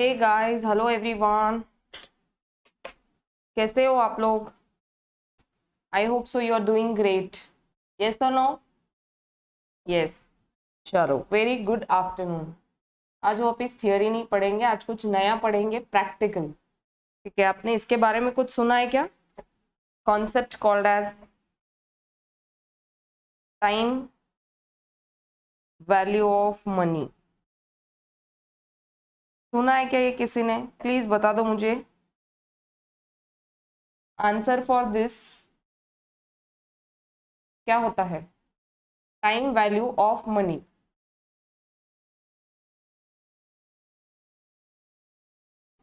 Hey guys hello everyone कैसे हो आप लोग I hope so you are doing great yes और नो यस चलो वेरी गुड आफ्टरनून आज वापस थियोरी नहीं पढ़ेंगे आज कुछ नया पढ़ेंगे प्रैक्टिकल ठीक है आपने इसके बारे में कुछ सुना है क्या concept called as time value of money सुना है क्या ये किसी ने प्लीज बता दो मुझे आंसर फॉर दिस क्या होता है time value of money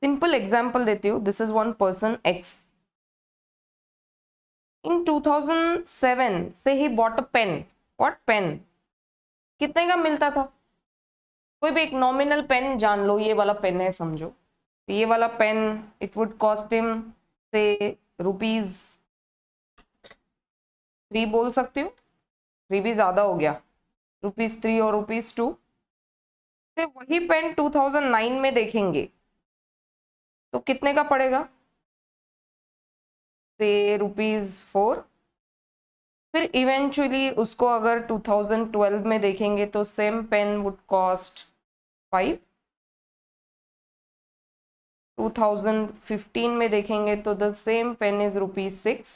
simple example देती हूँ this is one person X in 2007 से ही bought a pen what pen कितने का मिलता था कोई भी एक नॉमिनल पेन जान लो ये वाला पेन है समझो तो ये वाला pen it would cost him से रुपीज थ्री बोल सकती हूँ थ्री भी ज़्यादा हो गया रुपीज़ थ्री और रुपीज़ टू से वही पेन 2009 में देखेंगे तो कितने का पड़ेगा से रुपीज़ फोर फिर इवेंचुअली उसको अगर 2012 में देखेंगे तो same pen would cost five 2015 में देखेंगे तो the same pen is rupees six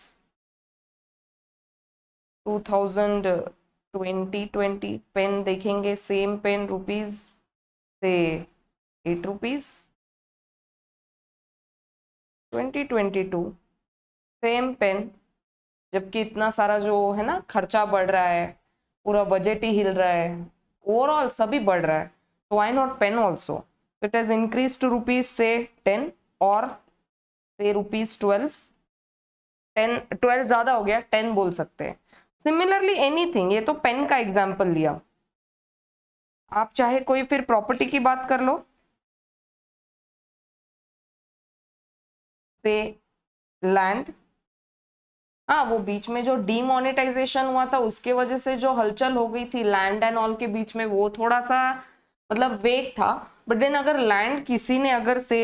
two thousand twenty twenty pen देखेंगे सेम पेन रुपीज से eight rupees twenty twenty two same pen जबकि इतना सारा जो है ना खर्चा बढ़ रहा है पूरा बजट ही हिल रहा है ओवरऑल सभी बढ़ रहा है तो I not pen also it has increase to rupees से टेन और से रुपीज ट्वेल्व टेन ट्वेल्व ज़्यादा हो गया टेन बोल सकते हैं सिमिलरली एनीथिंग ये तो पेन का एग्जाम्पल लिया आप चाहे कोई फिर प्रॉपर्टी की बात कर लो से लैंड हाँ वो बीच में जो डीमोनेटाइजेशन हुआ था उसके वजह से जो हलचल हो गई थी लैंड एंड ऑल के बीच में वो थोड़ा सा मतलब वेग था बट देन अगर लैंड किसी ने अगर से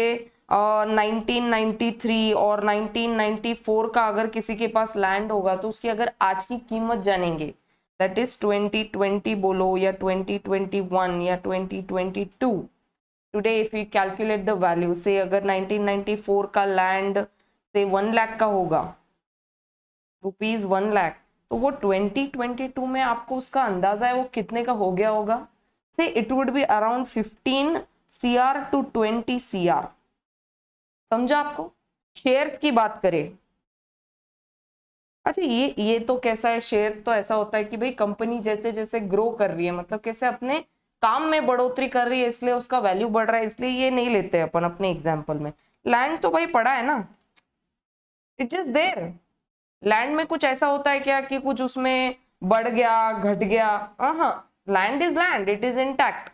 नाइनटीन नाइन्टी थ्री और नाइनटीन नाइन्टी फोर का अगर किसी के पास लैंड होगा तो उसकी अगर आज की कीमत जानेंगे दैट इज ट्वेंटी ट्वेंटी बोलो या ट्वेंटी ट्वेंटी या twenty today if you calculate the value से अगर 1994 का लैंड से वन लाख का होगा रुपीज़ वन लैख तो वो 2022 में आपको उसका अंदाज़ा है वो कितने का हो गया होगा से it would be around 15 C R to twenty C R समझा आपको शेयर्स की बात करें अच्छा ये ये तो कैसा है शेयर्स तो ऐसा होता है कि भाई कंपनी जैसे जैसे ग्रो कर रही है मतलब कैसे अपने काम में बढ़ोतरी कर रही है इसलिए उसका वैल्यू बढ़ रहा है इसलिए ये नहीं लेते अपन अपने एग्जाम्पल में लैंड तो भाई पड़ा है ना इट इज देर लैंड में कुछ ऐसा होता है क्या कि कुछ उसमें बढ़ गया घट गया हाँ land is land it is intact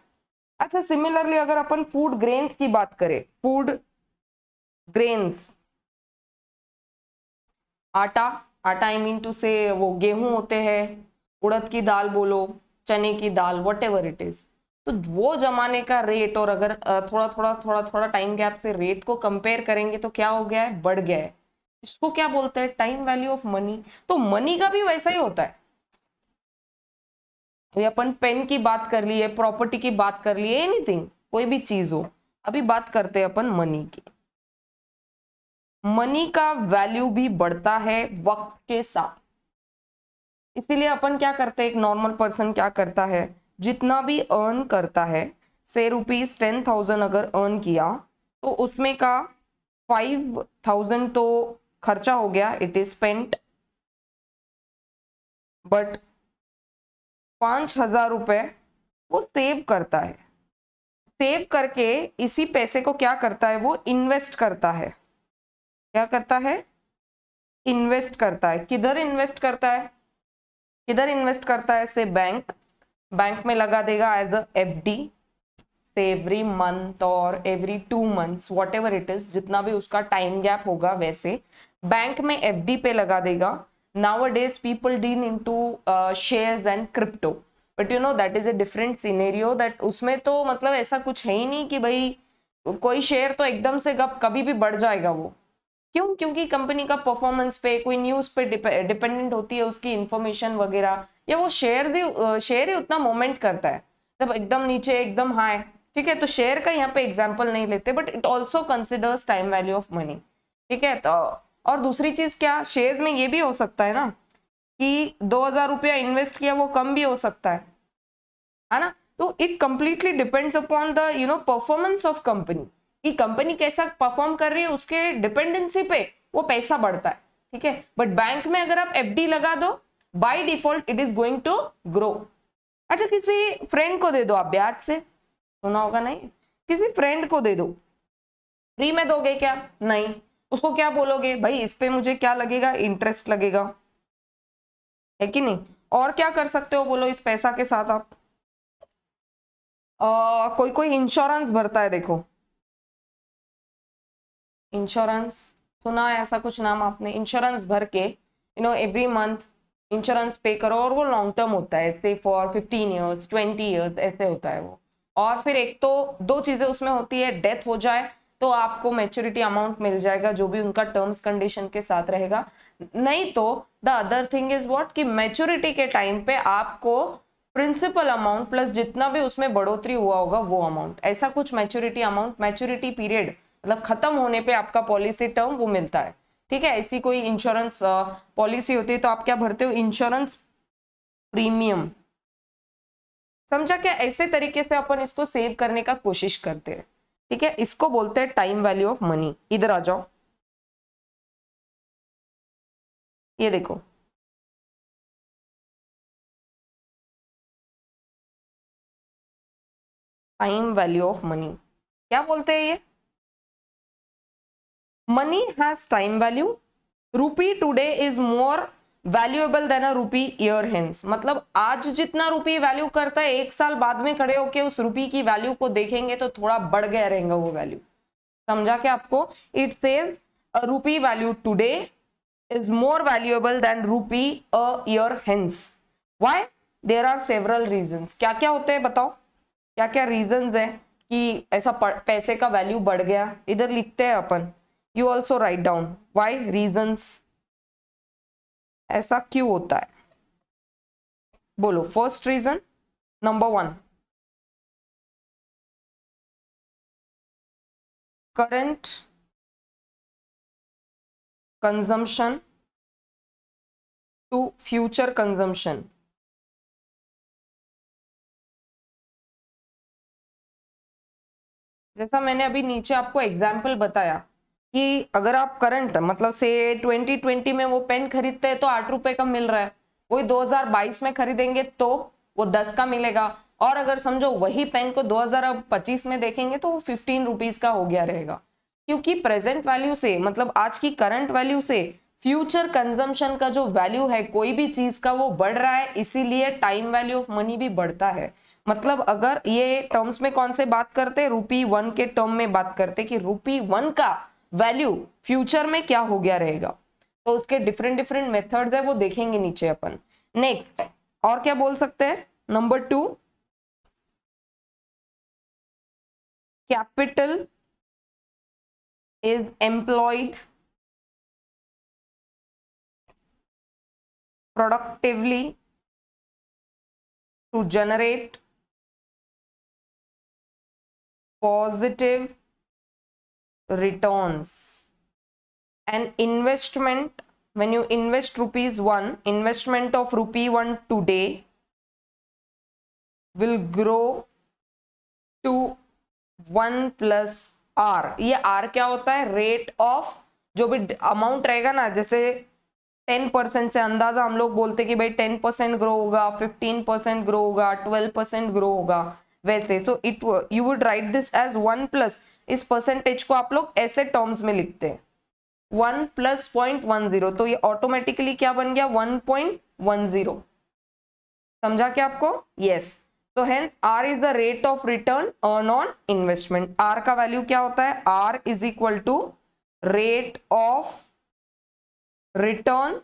अच्छा सिमिलरली अगर अपन फूड ग्रेन्स की बात करें फूड ग्रेन्स आटा आटा आई मीन टू से वो गेहूं होते हैं उड़द की दाल बोलो चने की दाल वट एवर इट इज तो वो जमाने का रेट और अगर थोड़ा थोड़ा थोड़ा थोड़ा टाइम गैप से रेट को कंपेयर करेंगे तो क्या हो गया है बढ़ गया है इसको क्या बोलते हैं टाइम वैल्यू ऑफ मनी तो मनी का भी वैसा ही होता है अभी अपन पेन की बात कर लिए प्रॉपर्टी की बात कर लिए एनीथिंग कोई भी चीज हो अभी बात करते हैं अपन मनी की मनी का वैल्यू भी बढ़ता है वक्त के साथ इसीलिए अपन क्या करते हैं एक नॉर्मल पर्सन क्या करता है जितना भी अर्न करता है से रुपीज टेन थाउजेंड अगर अर्न किया तो उसमें का फाइव थाउजेंड तो खर्चा हो गया इट इज स्पेंट बट पांच हजार रुपए वो सेव करता है सेव करके इसी पैसे को क्या करता है वो इन्वेस्ट करता है क्या करता है इन्वेस्ट करता है किधर इन्वेस्ट करता है किधर इन्वेस्ट करता है से बैंक बैंक में लगा देगा एज अ एफ डी से एवरी मंथ और every two months whatever it is जितना भी उसका टाइम गैप होगा वैसे बैंक में एफ पे लगा देगा nowadays people deal in to share and crypto but you know that is a different scenario that उसमें तो मतलब ऐसा कुछ है ही नहीं कि भाई कोई शेयर तो एकदम से गप कभी भी बढ़ जाएगा वो क्यों क्योंकि कंपनी का परफॉर्मेंस पे कोई न्यूज़ पे डिपेंडेंट होती है उसकी इन्फॉर्मेशन वगैरह या वो शेयर ही शेयर uh, ही उतना मोमेंट करता है जब एकदम नीचे एकदम हाई ठीक है तो शेयर का यहाँ पे एग्जाम्पल नहीं लेते but it also considers time value of money ठीक है तो और दूसरी चीज क्या शेयर में ये भी हो सकता है ना कि दो हजार रुपया इन्वेस्ट किया वो कम भी हो सकता है है ना तो it completely depends upon the you know performance of company कि कंपनी कैसा परफॉर्म कर रही है उसके डिपेंडेंसी पे वो पैसा बढ़ता है ठीक है बट बैंक में अगर आप एफ लगा दो by default it is going to grow अच्छा किसी फ्रेंड को दे दो आप ब्याज से सुना होगा नहीं किसी फ्रेंड को दे दो फ्री में दोगे क्या नहीं उसको क्या बोलोगे भाई इस पे मुझे क्या लगेगा इंटरेस्ट लगेगा है कि नहीं और क्या कर सकते हो बोलो इस पैसा के साथ आप आ, कोई कोई इंश्योरेंस भरता है देखो इंश्योरेंस सुना है ऐसा कुछ नाम आपने इंश्योरेंस भर के you know every month insurance pay करो और वो लॉन्ग टर्म होता है से for fifteen years twenty years ऐसे होता है वो और फिर एक तो दो चीज़ें उसमें होती है डेथ हो जाए तो आपको मेच्योरिटी अमाउंट मिल जाएगा जो भी उनका टर्म्स कंडीशन के साथ रहेगा नहीं तो the other thing is what कि मेच्योरिटी के टाइम पे आपको प्रिंसिपल अमाउंट प्लस जितना भी उसमें बढ़ोतरी हुआ होगा वो अमाउंट ऐसा कुछ मैच्योरिटी अमाउंट मैच्योरिटी पीरियड मतलब खत्म होने पे आपका पॉलिसी टर्म वो मिलता है ठीक है ऐसी कोई इंश्योरेंस पॉलिसी होती है तो आप क्या भरते हो इंश्योरेंस प्रीमियम समझा क्या ऐसे तरीके से अपन इसको सेव करने का कोशिश करते हैं ठीक है इसको बोलते हैं टाइम वैल्यू ऑफ मनी इधर आ जाओ ये देखो टाइम वैल्यू ऑफ मनी क्या बोलते हैं ये money has time value rupee today is more valuable than a rupee year hints मतलब आज जितना रूपी वैल्यू करता है एक साल बाद में खड़े होके उस रूपी की वैल्यू को देखेंगे तो थोड़ा बढ़ गया रहेगा वो वैल्यू समझा क्या आपको it says a rupee value today is more valuable than rupee a year hence why there are several क्या क्या होते हैं बताओ क्या क्या रीजन है कि ऐसा पैसे का वैल्यू बढ़ गया इधर लिखते हैं अपन you also write down why reasons ऐसा क्यों होता है बोलो first reason number one current consumption to future consumption जैसा मैंने अभी नीचे आपको एग्जाम्पल बताया कि अगर आप करंट मतलब से 2020 में वो पेन खरीदते हैं तो आठ रुपए का मिल रहा है वही 2022 में खरीदेंगे तो वो दस का मिलेगा और अगर समझो वही पेन को 2025 में देखेंगे तो वो फिफ्टीन रुपीज का हो गया रहेगा क्योंकि प्रेजेंट वैल्यू से मतलब आज की करंट वैल्यू से फ्यूचर कंजम्पशन का जो वैल्यू है कोई भी चीज का वो बढ़ रहा है इसीलिए टाइम वैल्यू ऑफ मनी भी बढ़ता है मतलब अगर ये टर्म्स में कौन से बात करते रूपी वन के टर्म में बात करते कि रूपी वन का वैल्यू फ्यूचर में क्या हो गया रहेगा तो उसके डिफरेंट डिफरेंट मेथड्स है वो देखेंगे नीचे अपन नेक्स्ट और क्या बोल सकते हैं number two capital is employed productively to generate positive returns an investment when you invest rupees 1 investment of rupee 1 today will grow to 1 plus R ये आर क्या होता है रेट ऑफ जो भी अमाउंट रहेगा ना जैसे टेन परसेंट से अंदाजा हम लोग बोलते कि भाई टेन परसेंट ग्रो होगा फिफ्टीन परसेंट ग्रो होगा ट्वेल्व परसेंट ग्रो होगा वैसे तो it you would write this as one plus इस परसेंटेज को आप लोग ऐसे टर्म्स में लिखते हैं one plus point one zero तो ये ऑटोमेटिकली क्या बन गया वन पॉइंट वन जीरो समझा क्या आपको यस तो hence R is the rate of return earn on investment R का वैल्यू क्या होता है R is equal to rate of return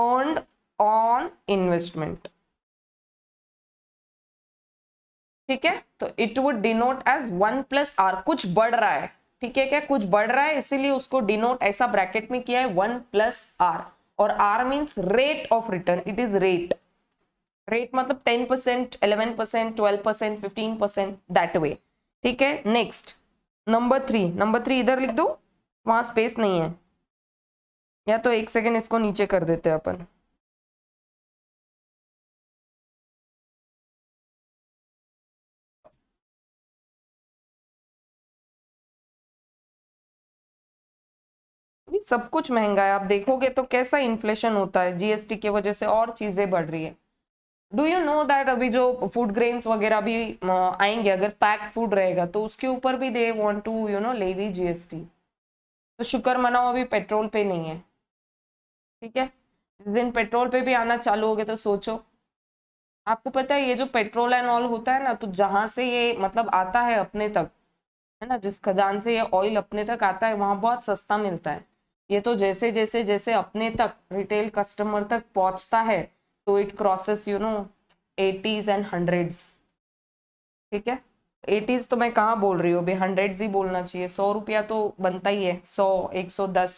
earn on investment ठीक है तो it would denote as one plus R कुछ बढ़ रहा है ठीक है क्या कुछ बढ़ रहा है इसीलिए उसको डिनोट ऐसा ब्रैकेट में किया है वन प्लस आर और R means rate of return it is rate rate मतलब ten percent eleven percent twelve percent fifteen percent that way ठीक है next number three number three इधर लिख दो वहां स्पेस नहीं है या तो एक सेकेंड इसको नीचे कर देते हैं अपन सब कुछ महंगा है आप देखोगे तो कैसा इन्फ्लेशन होता है जीएसटी की वजह से और चीज़ें बढ़ रही है डू यू नो दैट अभी जो फूड ग्रेन्स वगैरह भी आएंगे अगर पैक फूड रहेगा तो उसके ऊपर भी they want to you know levy GST तो शुक्र मनाओ अभी पेट्रोल पे नहीं है ठीक है जिस दिन पेट्रोल पे भी आना चालू हो गया तो सोचो आपको पता है ये जो पेट्रोल एंड ऑयल होता है ना तो जहाँ से ये मतलब आता है अपने तक है ना जिस खदान से ये ऑयल अपने तक आता है वहाँ बहुत सस्ता मिलता है ये तो जैसे जैसे जैसे अपने तक रिटेल कस्टमर तक पहुंचता है तो it crosses you know eighties and hundreds ठीक है एटीज तो मैं कहाँ बोल रही हूँ अभी हंड्रेड्स ही बोलना चाहिए सौ रुपया तो बनता ही है सौ एक सौ दस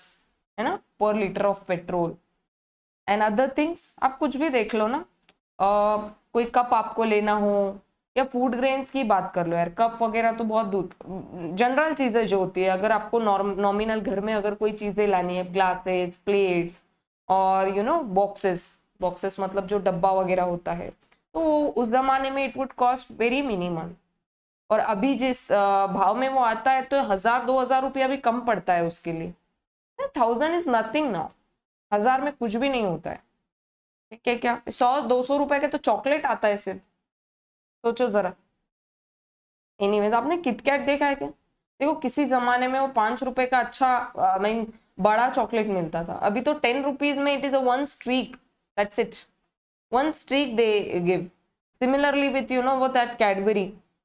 है ना पर litre of petrol and other things आप कुछ भी देख लो ना आ, कोई कप आपको लेना हो या फूड ग्रेन्स की बात कर लो यार कप वगैरह तो बहुत दूर जनरल चीज़ें जो होती है अगर आपको नॉमिनल घर में अगर कोई चीज़ें लानी है ग्लासेस प्लेट्स और यू नो बॉक्सेस बॉक्सेस मतलब जो डब्बा वगैरह होता है तो उस ज़माने में it would cost very minimum और अभी जिस भाव में वो आता है तो हज़ार दो हज़ार रुपया भी कम पड़ता है उसके लिए थाउजेंड इज़ नथिंग नाउ हज़ार में कुछ भी नहीं होता है ठीक है क्या सौ दो सौ रुपये का तो चॉकलेट आता है सिर्फ सोचो ज़रा एनी anyway, आपने किटकैट देखा है क्या देखो किसी ज़माने में वो पांच रुपए का अच्छा आई मीन बड़ा चॉकलेट मिलता था अभी तो टेन रुपीज़ में it is a one streak that's it one streak they give similarly with you know वो दैट कैडबेरी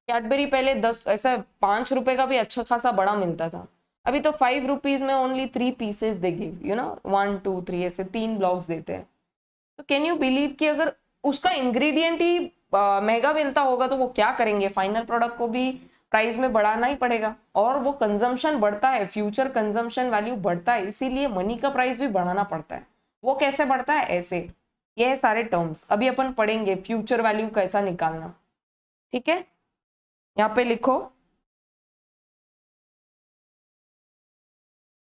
कैडबेरी पहले दस ऐसा पांच रुपए का भी अच्छा खासा बड़ा मिलता था अभी तो फाइव रुपीज़ में only three pieces they give you know one two three ऐसे तीन ब्लॉक्स देते हैं तो कैन यू बिलीव कि अगर उसका इंग्रेडिएंट ही महंगा मिलता होगा तो वो क्या करेंगे फाइनल प्रोडक्ट को भी प्राइस में बढ़ाना ही पड़ेगा और वो कंजम्पशन बढ़ता है फ्यूचर कंजम्पशन वैल्यू बढ़ता है इसीलिए मनी का प्राइस भी बढ़ाना पड़ता है वो कैसे बढ़ता है ऐसे ये है सारे टर्म्स अभी अपन पढ़ेंगे फ्यूचर वैल्यू कैसा निकालना ठीक है यहाँ पे लिखो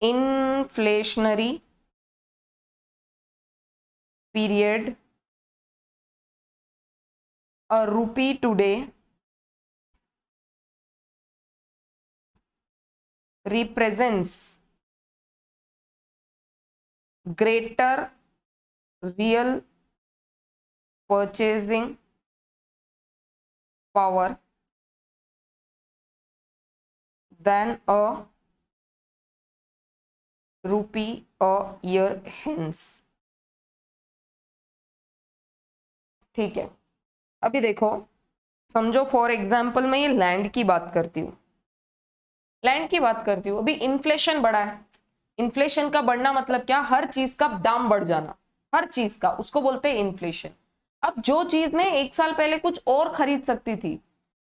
inflationary period a rupee today represents greater real purchasing power than a rupee a year hence ठीक है अभी देखो समझो फॉर एग्जाम्पल मैं ये लैंड की बात करती हूँ लैंड की बात करती हूँ अभी इन्फ्लेशन बढ़ा है इन्फ्लेशन का बढ़ना मतलब क्या हर चीज का दाम बढ़ जाना हर चीज का उसको बोलते हैं इन्फ्लेशन अब जो चीज मैं एक साल पहले कुछ और खरीद सकती थी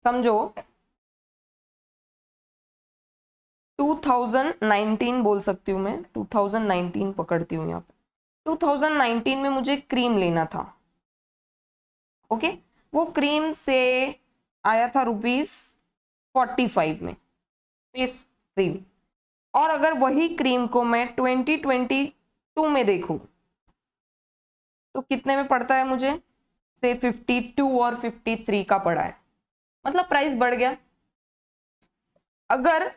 समझो 2019 बोल सकती हूँ मैं 2019 पकड़ती हूँ यहाँ पे 2019 में मुझे क्रीम लेना था ओके okay? वो क्रीम से आया था रुपीज फोर्टी फाइव में फेस क्रीम और अगर वही क्रीम को मैं ट्वेंटी ट्वेंटी टू में देखूँ तो कितने में पड़ता है मुझे से फिफ्टी टू और फिफ्टी थ्री का पड़ा है मतलब प्राइस बढ़ गया अगर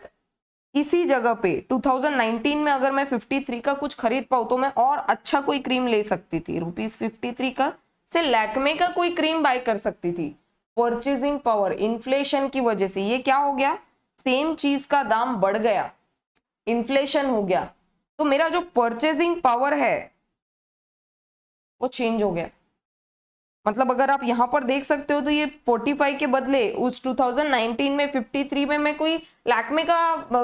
इसी जगह पे 2019 में अगर मैं 53 का कुछ खरीद पाऊँ तो मैं और अच्छा कोई क्रीम ले सकती थी रुपीज़ फिफ्टी का से लैकमे का कोई क्रीम बाय कर सकती थी परचेजिंग पावर इन्फ्लेशन की वजह से ये क्या हो गया सेम चीज का दाम बढ़ गया इन्फ्लेशन हो गया तो मेरा जो परचेजिंग पावर है वो चेंज हो गया मतलब अगर आप यहाँ पर देख सकते हो तो ये 45 के बदले उस 2019 में 53 में मैं कोई लैकमे का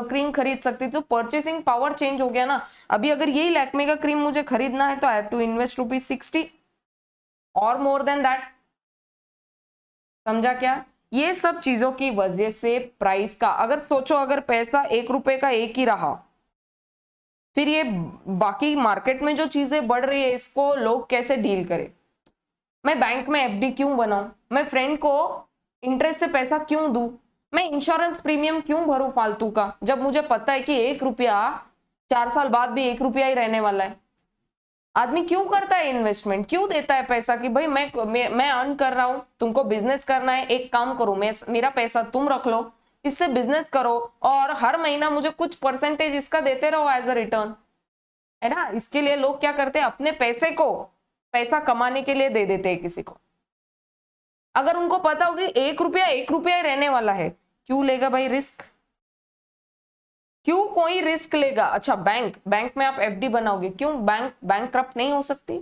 क्रीम खरीद सकती थी तो परचेसिंग पावर चेंज हो गया ना अभी अगर यही लैकमे का क्रीम मुझे खरीदना है तो I have to invest rupees sixty और मोर देन दैट समझा क्या ये सब चीजों की वजह से प्राइस का अगर सोचो अगर पैसा एक रुपए का एक ही रहा फिर ये बाकी मार्केट में जो चीजें बढ़ रही है इसको लोग कैसे डील करें मैं बैंक में एफडी क्यों बनाऊं मैं फ्रेंड को इंटरेस्ट से पैसा क्यों दू मैं इंश्योरेंस प्रीमियम क्यों भरूं फालतू का जब मुझे पता है कि एक रुपया चार साल बाद भी एक रुपया ही रहने वाला है आदमी क्यों करता है इन्वेस्टमेंट क्यों देता है पैसा कि भाई मैं मैं, अर्न कर रहा हूँ तुमको बिजनेस करना है एक काम करो मैं मेरा पैसा तुम रख लो इससे बिजनेस करो और हर महीना मुझे कुछ परसेंटेज इसका देते रहो एज अ रिटर्न है ना इसके लिए लोग क्या करते हैं अपने पैसे को पैसा कमाने के लिए दे देते हैं किसी को अगर उनको पता होगी एक रुपया एक रुपया रहने वाला है क्यों लेगा भाई रिस्क क्यों कोई रिस्क लेगा अच्छा बैंक बैंक में आप एफडी बनाओगे क्यों बैंक बैंक करप्ट नहीं हो सकती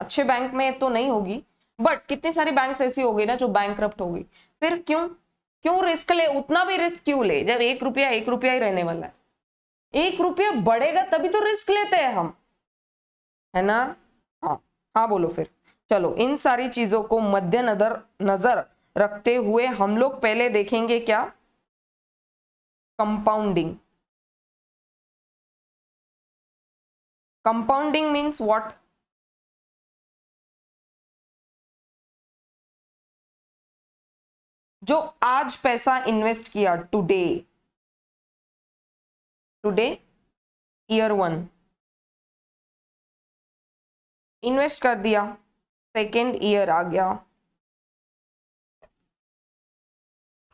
अच्छे बैंक में तो नहीं होगी बट कितने सारे बैंक ऐसी हो गई ना जो बैंक करप्ट होगी फिर क्यों क्यों रिस्क ले उतना भी रिस्क क्यों ले जब एक रुपया एक रुपया ही रहने वाला है एक रुपया बढ़ेगा तभी तो रिस्क लेते हैं हम है ना हाँ हाँ बोलो फिर चलो इन सारी चीजों को मद्देनजर नजर रखते हुए हम लोग पहले देखेंगे क्या कंपाउंडिंग compounding means what जो आज पैसा इन्वेस्ट किया today today year one invest कर दिया सेकेंड ईयर आ गया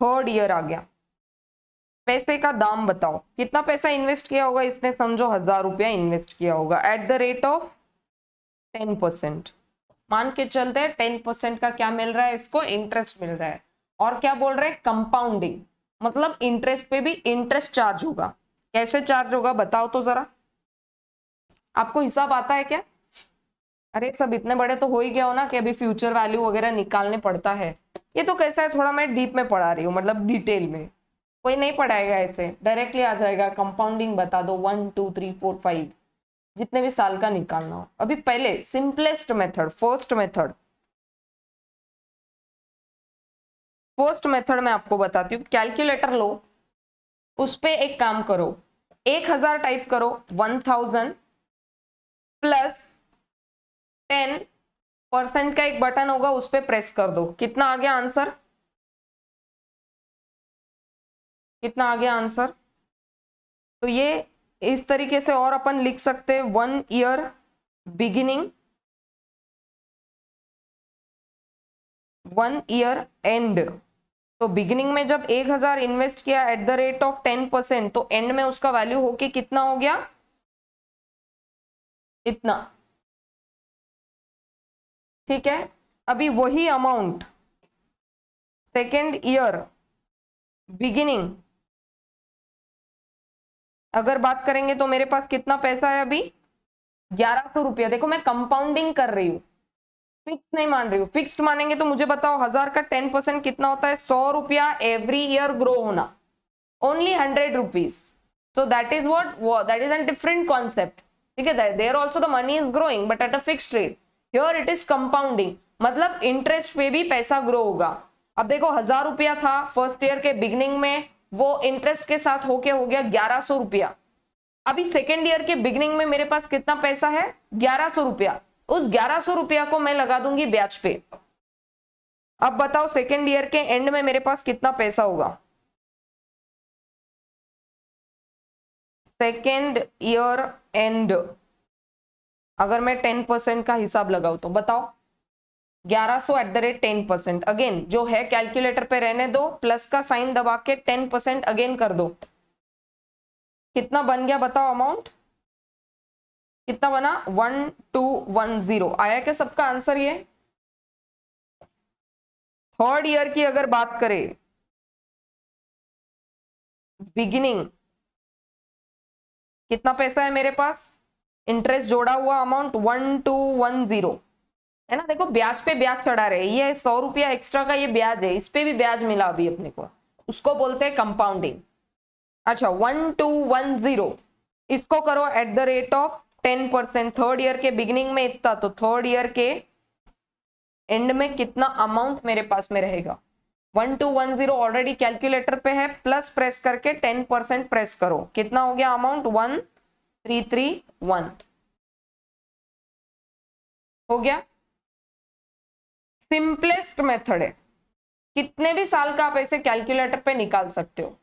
थर्ड ईयर आ गया पैसे का दाम बताओ कितना पैसा इन्वेस्ट किया होगा इसने समझो हजार रुपया इन्वेस्ट किया होगा at the rate of ten percent मान के चलते हैं टेन परसेंट का क्या मिल रहा है इसको इंटरेस्ट मिल रहा है और क्या बोल रहे हैं कंपाउंडिंग मतलब इंटरेस्ट पे भी इंटरेस्ट चार्ज होगा कैसे चार्ज होगा बताओ तो जरा आपको हिसाब आता है क्या अरे सब इतने बड़े तो हो ही गया हो ना कि अभी फ्यूचर वैल्यू वगैरह निकालने पड़ता है ये तो कैसा है थोड़ा मैं डीप में पढ़ा रही हूँ मतलब डिटेल में कोई नहीं पढ़ाएगा ऐसे डायरेक्टली आ जाएगा कंपाउंडिंग बता दो one two three four five जितने भी साल का निकालना हो अभी पहले simplest method first method first method मैं आपको बताती हूँ कैलकुलेटर लो उस पर एक काम करो एक हजार टाइप करो one thousand plus ten percent का एक बटन होगा उस पर प्रेस कर दो कितना आ गया आंसर कितना आ गया आंसर तो ये इस तरीके से और अपन लिख सकते हैं one year beginning one year end तो बिगिनिंग में जब एक हजार इन्वेस्ट किया at the rate of ten percent तो एंड में उसका वैल्यू होके कितना हो गया इतना ठीक है अभी वही अमाउंट सेकेंड ईयर बिगिनिंग अगर बात करेंगे तो मेरे पास कितना पैसा है अभी ग्यारह सौ रुपया देखो मैं कंपाउंडिंग कर रही हूँ फिक्स नहीं मान रही हूँ फिक्स्ड मानेंगे तो मुझे बताओ हजार का टेन परसेंट कितना होता है सौ रुपया एवरी ईयर ग्रो होना only hundred rupees so that is what that is an different concept ठीक है there also the money is growing but at a fix rate here it is compounding मतलब interest पे भी पैसा grow होगा अब देखो हजार रुपया था फर्स्ट ईयर के बिगनिंग में वो इंटरेस्ट के साथ होके हो गया ग्यारह सौ रुपया अभी सेकेंड ईयर के बिगिनिंग में मेरे पास कितना पैसा है ग्यारह सौ रुपया उस ग्यारह सौ रुपया को मैं लगा दूंगी ब्याज पे अब बताओ सेकेंड ईयर के एंड में मेरे पास कितना पैसा होगा सेकेंड ईयर एंड अगर मैं टेन परसेंट का हिसाब लगाऊ तो बताओ ग्यारह so at the rate ten percent again जो है कैलकुलेटर पे रहने दो प्लस का साइन दबा के टेन परसेंट अगेन कर दो कितना बन गया बताओ अमाउंट कितना बना वन टू वन जीरो आया क्या सबका आंसर ये थर्ड ईयर की अगर बात करें बिगिनिंग कितना पैसा है मेरे पास इंटरेस्ट जोड़ा हुआ amount one two one zero है ना देखो ब्याज पे ब्याज चढ़ा रहे ये सौ रुपया एक्स्ट्रा का ये ब्याज है इस पे भी ब्याज मिला अभी अपने को उसको बोलते हैं कंपाउंडिंग अच्छा वन टू वन जीरो इसको करो at the rate of ten percent third year के बिगिनिंग में इतना तो थर्ड ईयर के एंड में कितना अमाउंट मेरे पास में रहेगा one two one zero already calculator पे है प्लस प्रेस करके टेन परसेंट प्रेस करो कितना हो गया amount one three three one हो गया सिंपलेस्ट मेथड है कितने भी साल का आप ऐसे कैलकुलेटर पे निकाल सकते हो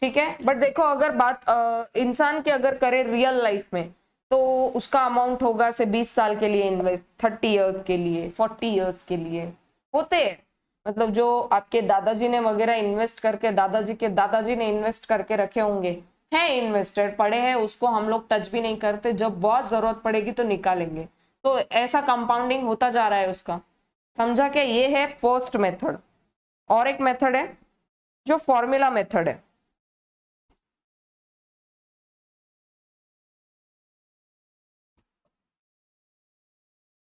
ठीक है बट देखो अगर बात इंसान की अगर करे रियल लाइफ में तो उसका अमाउंट होगा से 20 साल के लिए इन्वेस्ट 30 इयर्स के लिए 40 इयर्स के लिए होते हैं मतलब जो आपके दादाजी ने वगैरह इन्वेस्ट करके दादाजी के दादाजी ने इन्वेस्ट करके रखे होंगे हैं इन्वेस्टर पड़े हैं उसको हम लोग टच भी नहीं करते जब बहुत जरूरत पड़ेगी तो निकालेंगे तो ऐसा कंपाउंडिंग होता जा रहा है उसका समझा क्या ये है फर्स्ट मेथड और एक मेथड है जो फॉर्मूला मेथड है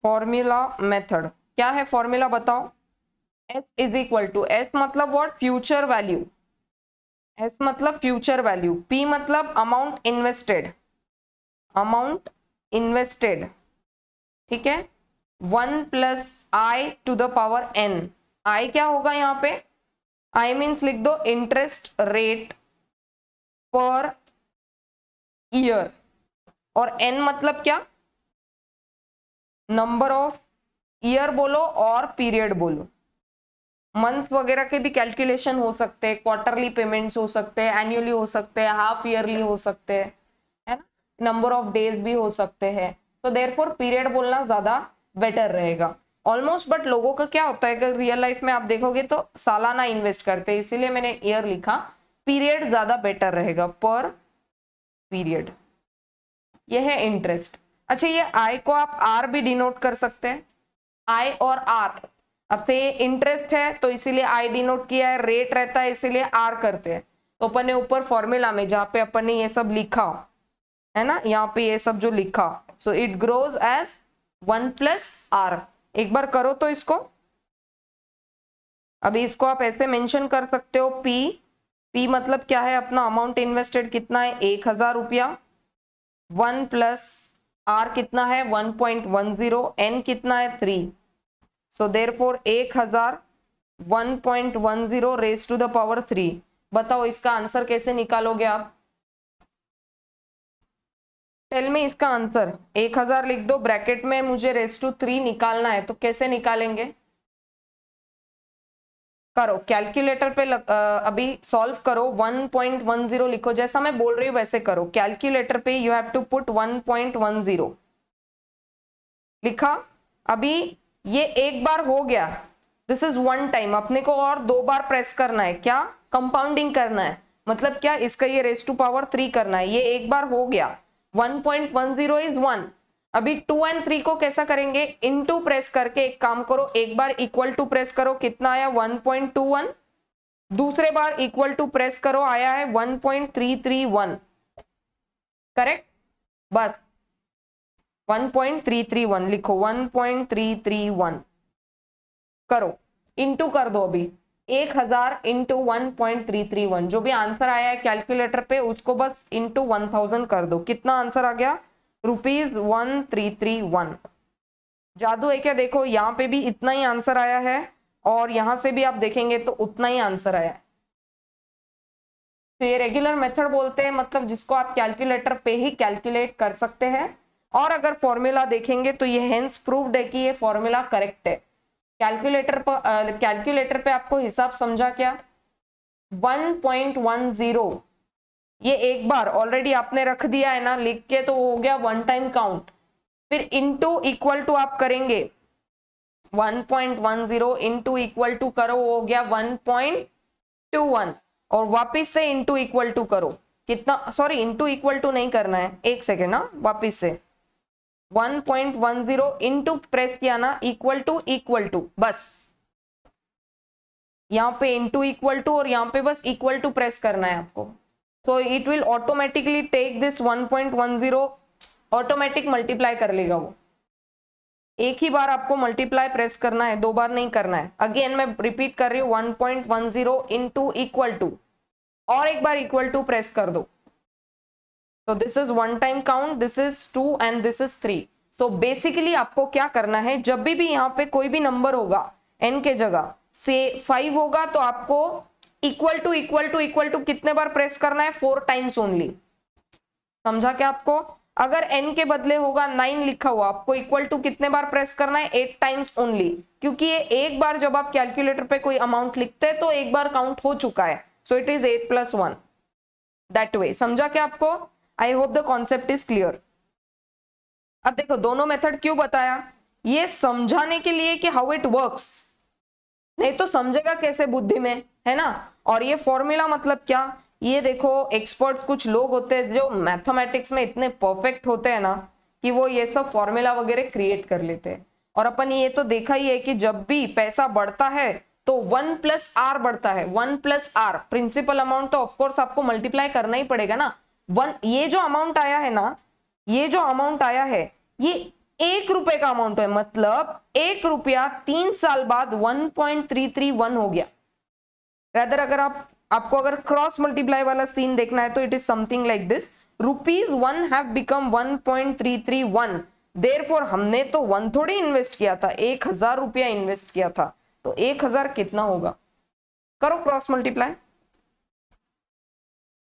फॉर्मूला मेथड क्या है फॉर्मूला बताओ S is equal to S मतलब व्हाट फ्यूचर वैल्यू एस मतलब फ्यूचर वैल्यू पी मतलब अमाउंट इन्वेस्टेड अमाउंट इन्वेस्टेड ठीक है one plus I to the power N I क्या होगा यहाँ पे आई मीन्स लिख दो इंटरेस्ट रेट पर ईयर और एन मतलब क्या नंबर ऑफ ईयर बोलो और पीरियड बोलो मंथ्स वगैरह के भी कैलकुलेशन हो सकते हैं क्वार्टरली पेमेंट्स हो सकते हैं एनुअली हो सकते हैं हाफ ईयरली हो सकते हैं है ना नंबर ऑफ डेज भी हो सकते हैं तो देर पीरियड बोलना ज़्यादा बेटर रहेगा ऑलमोस्ट बट लोगों का क्या होता है अगर रियल लाइफ में आप देखोगे तो सालाना इन्वेस्ट करते हैं इसीलिए मैंने ईयर लिखा पीरियड ज़्यादा बेटर रहेगा पर पीरियड यह है इंटरेस्ट अच्छा ये आई को आप आर भी डिनोट कर सकते हैं आई और आर अब से ये इंटरेस्ट है तो इसीलिए आई डिनोट किया है रेट रहता है इसीलिए आर करते हैं तो अपन ने ऊपर फॉर्मूला में जहाँ पे अपन ने ये सब लिखा है ना यहाँ पे ये सब जो लिखा so it grows as one plus R एक बार करो तो इसको अभी इसको आप ऐसे मेंशन कर सकते हो पी पी मतलब क्या है अपना अमाउंट इन्वेस्टेड कितना है एक हजार रुपया वन प्लस आर कितना है one point one zero N कितना है थ्री सो देर फोर एक हजार one point one zero raise to the power three बताओ इसका आंसर कैसे निकालोगे आप टेल में इसका आंसर एक हजार लिख दो ब्रैकेट में मुझे रेस टू थ्री निकालना है तो कैसे निकालेंगे करो कैलकुलेटर पे लग, आ, अभी सॉल्व करो 1.10 लिखो जैसा मैं बोल रही हूँ वैसे करो कैलकुलेटर पे यू हैव टू पुट 1.10 लिखा अभी ये एक बार हो गया दिस इज वन टाइम अपने को और दो बार प्रेस करना है क्या कंपाउंडिंग करना है मतलब क्या इसका ये रेस टू पावर थ्री करना है ये एक बार हो गया 1.10 इज 1 अभी 2 एंड 3 को कैसा करेंगे इनटू प्रेस करके एक काम करो एक बार इक्वल टू प्रेस करो कितना आया 1.21 दूसरे बार इक्वल टू प्रेस करो आया है 1.331 करेक्ट बस 1.331 लिखो 1.331 करो इनटू कर दो अभी एक हजार into one point three three one जो भी आंसर आया है कैलकुलेटर पे उसको बस इंटू वन थाउजेंड कर दो कितना आंसर आ गया rupees one three three one जादू है क्या देखो यहाँ पे भी इतना ही आंसर आया है और यहाँ से भी आप देखेंगे तो उतना ही आंसर आया है तो ये रेगुलर मेथड बोलते हैं मतलब जिसको आप कैलकुलेटर पे ही कैलकुलेट कर सकते हैं और अगर फॉर्मूला देखेंगे तो ये हेंस प्रूव्ड है कि ये फॉर्मूला करेक्ट है कैलकुलेटर पर कैलकुलेटर पे आपको हिसाब समझा क्या 1.10 ये एक बार ऑलरेडी आपने रख दिया है ना लिख के तो हो गया वन टाइम काउंट फिर इनटू इक्वल टू आप करेंगे 1.10 इनटू इक्वल टू करो हो गया 1.21 और वापस से इनटू इक्वल टू करो कितना सॉरी इनटू इक्वल टू नहीं करना है एक सेकेंड ना हाँ, वापिस से 1.10 इनटू प्रेस किया ना इक्वल टू इक्वल टू बस यहाँ पे इनटू इक्वल टू और यहाँ पे बस इक्वल टू प्रेस करना है आपको so it will automatically take this 1.10 automatic multiply कर लेगा वो एक ही बार आपको मल्टीप्लाई प्रेस करना है दो बार नहीं करना है अगेन मैं रिपीट कर रही हूँ 1.10 पॉइंट इक्वल टू और एक बार इक्वल टू प्रेस कर दो तो this is one time count this is two and this is three so basically आपको क्या करना है जब भी भी यहाँ पे कोई भी नंबर होगा एन के जगह से फाइव होगा तो आपको equal to equal to equal to कितने बार प्रेस करना है फोर टाइम्स ओनली समझा क्या आपको अगर एन के बदले होगा नाइन लिखा हुआ आपको इक्वल टू कितने बार प्रेस करना है एट टाइम्स ओनली क्योंकि ये एक बार जब आप कैलकुलेटर पे कोई अमाउंट लिखते हैं तो एक बार काउंट हो चुका है so it is eight plus one that way समझा क्या आपको I hope the concept is clear अब देखो दोनों मेथड क्यों बताया ये समझाने के लिए कि हाउ इट वर्क्स नहीं तो समझेगा कैसे बुद्धि में है ना और ये फॉर्मूला मतलब क्या ये देखो एक्सपर्ट कुछ लोग होते हैं जो मैथमेटिक्स में इतने परफेक्ट होते हैं ना कि वो ये सब फॉर्मूला वगैरह क्रिएट कर लेते हैं और अपन ये तो देखा ही है कि जब भी पैसा बढ़ता है तो वन प्लस आर बढ़ता है one plus R principal amount तो ऑफकोर्स आपको मल्टीप्लाई करना ही पड़ेगा ना वन ये जो अमाउंट आया है ना ये जो अमाउंट आया है ये एक रुपए का अमाउंट है मतलब एक रुपया तीन साल बाद 1.331 हो गया रेदर अगर आप आपको अगर क्रॉस मल्टीप्लाई वाला सीन देखना है तो it is something like this rupees one have become 1.331 for हमने तो वन थोड़ी इन्वेस्ट किया था एक हजार रुपया इन्वेस्ट किया था तो एक हजार कितना होगा करो क्रॉस मल्टीप्लाई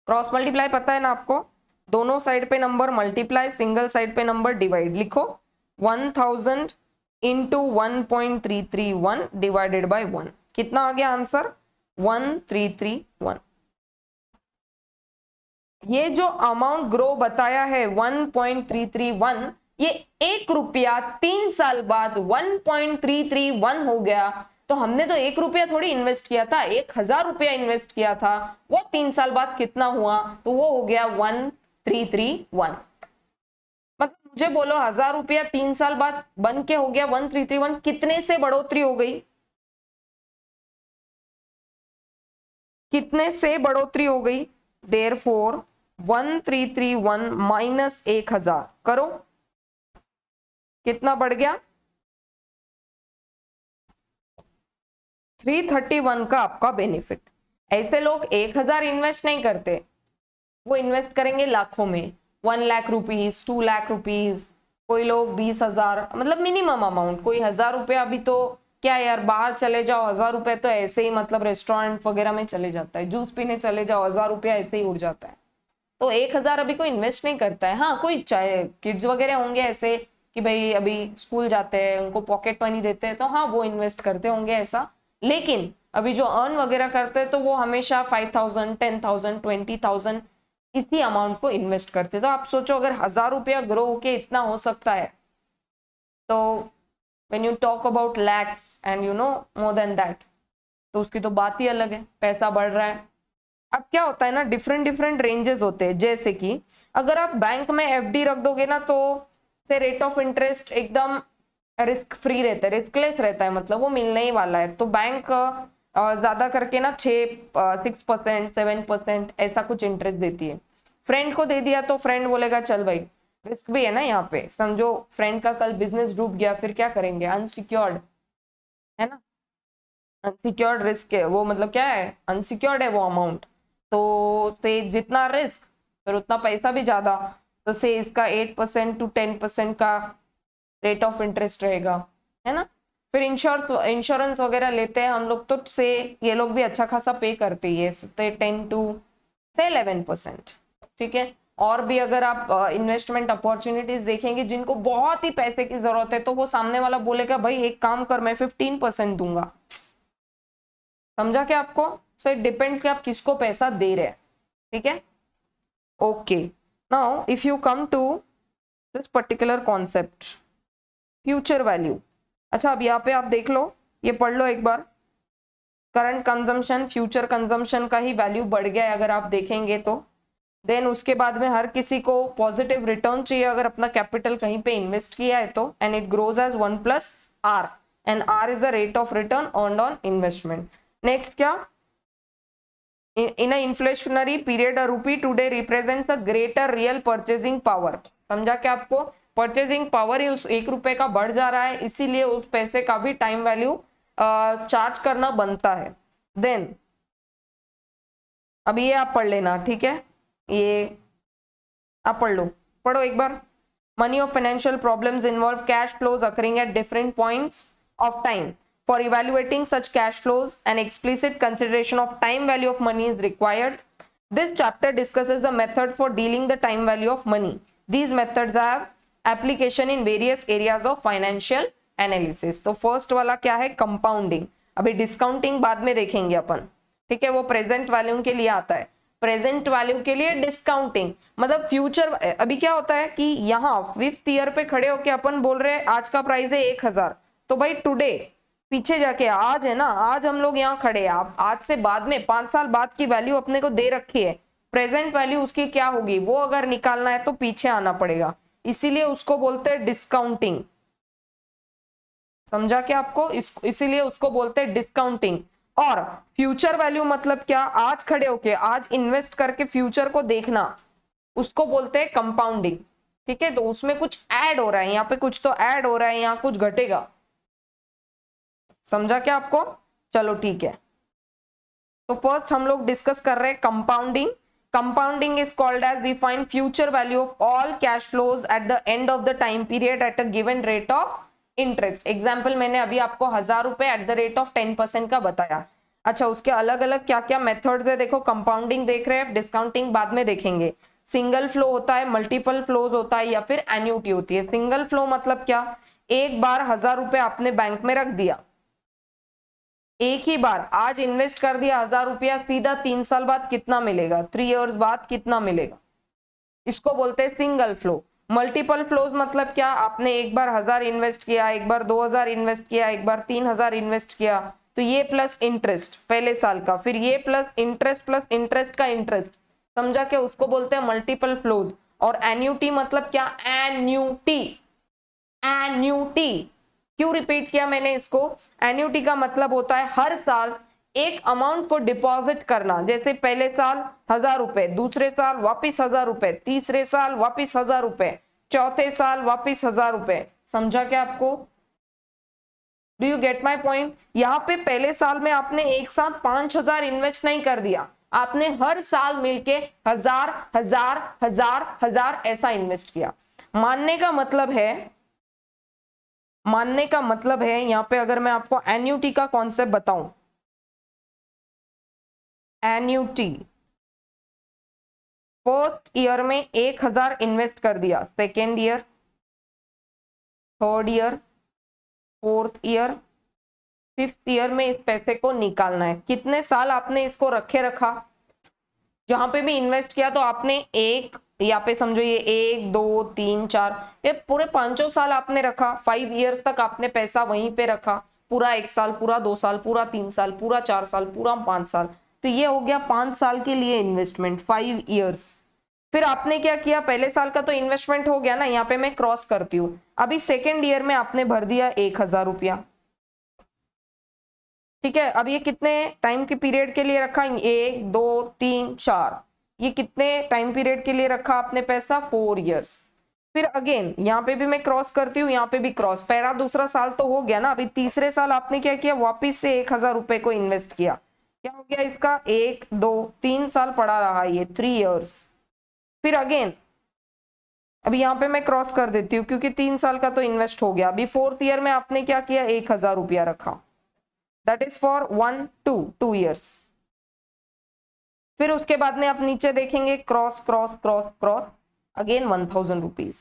क्रॉस मल्टीप्लाई पता है ना आपको दोनों साइड पे नंबर मल्टीप्लाई सिंगल साइड पे नंबर डिवाइड लिखो one thousand into one point three three one divided by one कितना आ गया answer one three three one ये जो अमाउंट ग्रो बताया है one point three three one ये एक रुपया तीन साल बाद one point three three one हो गया तो हमने तो एक रुपया थोड़ी इन्वेस्ट किया था एक हजार रुपया इन्वेस्ट किया था वो तीन साल बाद कितना हुआ तो वो हो गया वन थ्री थ्री वन मतलब मुझे बोलो हजार रुपया तीन साल बाद बन के हो गया वन थ्री थ्री वन कितने से बढ़ोतरी हो गई कितने से बढ़ोतरी हो गई there four one three three one minus एक हजार करो कितना बढ़ गया 331 का आपका बेनिफिट ऐसे लोग 1000 इन्वेस्ट नहीं करते वो इन्वेस्ट करेंगे लाखों में one lakh rupees two lakh rupees कोई लोग बीस हजार मतलब मिनिमम अमाउंट कोई हजार रुपये अभी तो क्या यार बाहर चले जाओ हजार रुपये तो ऐसे ही मतलब रेस्टोरेंट वगैरह में चले जाता है जूस पीने चले जाओ हजार रुपया ऐसे ही उड़ जाता है तो एक हजार अभी कोई इन्वेस्ट नहीं करता है हाँ कोई चाहे किड्स वगैरह होंगे ऐसे कि भाई अभी स्कूल जाते हैं उनको पॉकेट मनी देते हैं तो हाँ वो इन्वेस्ट करते होंगे ऐसा लेकिन अभी जो अर्न वगैरह करते हैं तो वो हमेशा five thousand ten thousand twenty thousand इसी अमाउंट को इन्वेस्ट करते तो आप सोचो अगर हजार रुपया ग्रो होके इतना हो सकता है तो when you talk about lakhs and you know more than that तो उसकी तो बात ही अलग है पैसा बढ़ रहा है अब क्या होता है ना डिफरेंट डिफरेंट रेंजेस होते हैं जैसे कि अगर आप बैंक में एफ रख दोगे ना तो से रेट ऑफ इंटरेस्ट एकदम रिस्क फ्री रहता है रिस्कलेस रहता है मतलब वो मिलने ही वाला है तो बैंक ज़्यादा करके ना छ सिक्स परसेंट सेवन परसेंट ऐसा कुछ इंटरेस्ट देती है फ्रेंड को दे दिया तो फ्रेंड बोलेगा चल भाई रिस्क भी है ना यहाँ पे समझो फ्रेंड का कल बिजनेस डूब गया फिर क्या करेंगे अनसिक्योर्ड है ना अनसिक्योर्ड रिस्क है वो मतलब क्या है अनसिक्योर्ड है वो अमाउंट तो से जितना रिस्क फिर उतना पैसा भी ज़्यादा तो से इसका eight percent to ten percent का रेट ऑफ इंटरेस्ट रहेगा है ना फिर इंश्योरेंस इंश्योरेंस वगैरह लेते हैं हम लोग तो से ये लोग भी अच्छा खासा पे करते हैं टेन टू से इलेवन परसेंट ठीक है और भी अगर आप इन्वेस्टमेंट uh, अपॉर्चुनिटीज देखेंगे जिनको बहुत ही पैसे की जरूरत है तो वो सामने वाला बोलेगा भाई एक काम कर मैं फिफ्टीन परसेंट दूंगा समझा क्या आपको सो इट डिपेंड्स कि आप किसको पैसा दे रहे हैं ठीक है okay now if you come to this particular concept future value अच्छा अब यहाँ पे आप देख लो ये पढ़ लो एक बार करंट कंजम्पशन फ्यूचर कंजम्पशन का ही वैल्यू बढ़ गया है अगर आप देखेंगे तो देन उसके बाद में हर किसी को पॉजिटिव रिटर्न चाहिए अगर अपना कैपिटल कहीं पे इन्वेस्ट किया है तो and it grows as one plus R and R is the rate of return on on investment next क्या in a inflationary period a rupee today represents a greater real purchasing समझा क्या आपको purchasing power ही उस एक रुपए का बढ़ जा रहा है इसीलिए उस पैसे का भी टाइम वैल्यू चार्ज करना बनता है देन अब ये आप पढ़ लेना ठीक है ये आप पढ़ लो पढ़ो एक बार money of financial problem involve cash flows occurring at different point of time for evaluating such cash flows and explicit consideration of time value of money is required this chapter discuss is the methods for dealing the time value of money these methods have application in various areas of financial analysis तो first वाला क्या है compounding अभी discounting बाद में देखेंगे अपन ठीक है वो प्रेजेंट वैल्यू के लिए आता है प्रेजेंट वैल्यू के लिए डिस्काउंटिंग मतलब फ्यूचर अभी क्या होता है कि यहाँ फिफ्थ ईयर पे खड़े होके अपन बोल रहे हैं आज का प्राइस है एक हजार तो भाई टुडे पीछे जाके आज है ना आज हम लोग यहाँ खड़े हैं आप आज से बाद में पांच साल बाद की वैल्यू अपने को दे रखी है प्रेजेंट वैल्यू उसकी क्या होगी वो अगर निकालना है तो पीछे आना पड़ेगा इसीलिए उसको बोलते हैं डिस्काउंटिंग समझा क्या आपको इसीलिए उसको बोलते हैं डिस्काउंटिंग और फ्यूचर वैल्यू मतलब क्या आज खड़े होके आज इन्वेस्ट करके फ्यूचर को देखना उसको बोलते हैं कंपाउंडिंग ठीक है तो उसमें कुछ ऐड हो रहा है यहाँ पे कुछ तो ऐड हो रहा है यहाँ कुछ घटेगा समझा क्या आपको चलो ठीक है तो फर्स्ट हम लोग डिस्कस कर रहे हैं compounding Compounding is called as we find future value of all cash flows at the end of the time period at a given rate of interest example मैंने अभी आपको हजार रुपए at the rate of ten percent का बताया अच्छा उसके अलग अलग क्या क्या मेथड्स है देखो कंपाउंडिंग देख रहे हैं डिस्काउंटिंग बाद में देखेंगे सिंगल फ्लो होता है मल्टीपल फ्लोज होता है या फिर एन्यूटी होती है सिंगल फ्लो मतलब क्या एक बार हजार रुपए आपने बैंक में रख दिया एक ही बार आज इन्वेस्ट कर दिया हजार रुपया सीधा तीन साल बाद कितना मिलेगा थ्री इयर्स बाद कितना मिलेगा इसको बोलते हैं सिंगल फ्लो मल्टीपल फ्लोज मतलब क्या आपने एक बार हजार इन्वेस्ट किया एक बार दो हजार इन्वेस्ट किया एक बार तीन हजार इन्वेस्ट किया तो ये प्लस इंटरेस्ट पहले साल का फिर ये प्लस इंटरेस्ट प्लस इंटरेस्ट का इंटरेस्ट समझा के उसको बोलते हैं मल्टीपल फ्लोज और एन्यूटी मतलब क्या एन्यूटी एन्यूटी क्यों रिपीट किया मैंने इसको एन्यूटी का मतलब होता है हर साल एक अमाउंट को डिपॉजिट करना जैसे पहले साल हजार रुपए दूसरे साल वापिस हजार रुपए तीसरे साल वापिस हजार रुपए चौथे साल वापिस हजार रुपए समझा क्या आपको do you get my point यहाँ पे पहले साल में आपने एक साथ पांच हजार इन्वेस्ट नहीं कर दिया आपने हर साल मिलके हजार हजार हजार हजार ऐसा इन्वेस्ट किया मानने का मतलब है मानने का मतलब है यहाँ पे अगर मैं आपको एन्यूटी का कॉन्सेप्ट बताऊं एन्यूटी फर्स्ट ईयर में एक हजार इन्वेस्ट कर दिया second year third year fourth year fifth year में इस पैसे को निकालना है कितने साल आपने इसको रखे रखा जहां पे भी इन्वेस्ट किया तो आपने एक यहाँ पे समझो ये एक दो तीन चार ये पूरे पांचों साल आपने रखा फाइव इयर्स तक आपने पैसा वहीं पे रखा पूरा एक साल पूरा दो साल पूरा तीन साल पूरा चार साल पूरा पांच साल तो ये हो गया पांच साल के लिए इन्वेस्टमेंट फाइव ईयर्स फिर आपने क्या किया पहले साल का तो इन्वेस्टमेंट हो गया ना यहाँ पे मैं क्रॉस करती हूँ अभी सेकेंड ईयर में आपने भर दिया एक हजार रुपया ठीक है अब ये कितने टाइम के पीरियड के लिए रखा एक दो तीन चार ये कितने टाइम पीरियड के लिए रखा आपने पैसा फोर ईयर्स फिर अगेन यहाँ पे भी मैं क्रॉस करती हूँ यहाँ पे भी क्रॉस पहला दूसरा साल तो हो गया ना अभी तीसरे साल आपने क्या किया वापिस से एक हजार रुपए को इन्वेस्ट किया क्या हो गया इसका एक दो तीन साल पड़ा रहा ये थ्री ईयर्स फिर अगेन अभी यहाँ पे मैं क्रॉस कर देती हूँ क्योंकि तीन साल का तो इन्वेस्ट हो गया अभी फोर्थ ईयर में आपने क्या किया एक हजार रुपया रखा that is for one two two years फिर उसके बाद में आप नीचे देखेंगे cross cross cross cross again one thousand rupees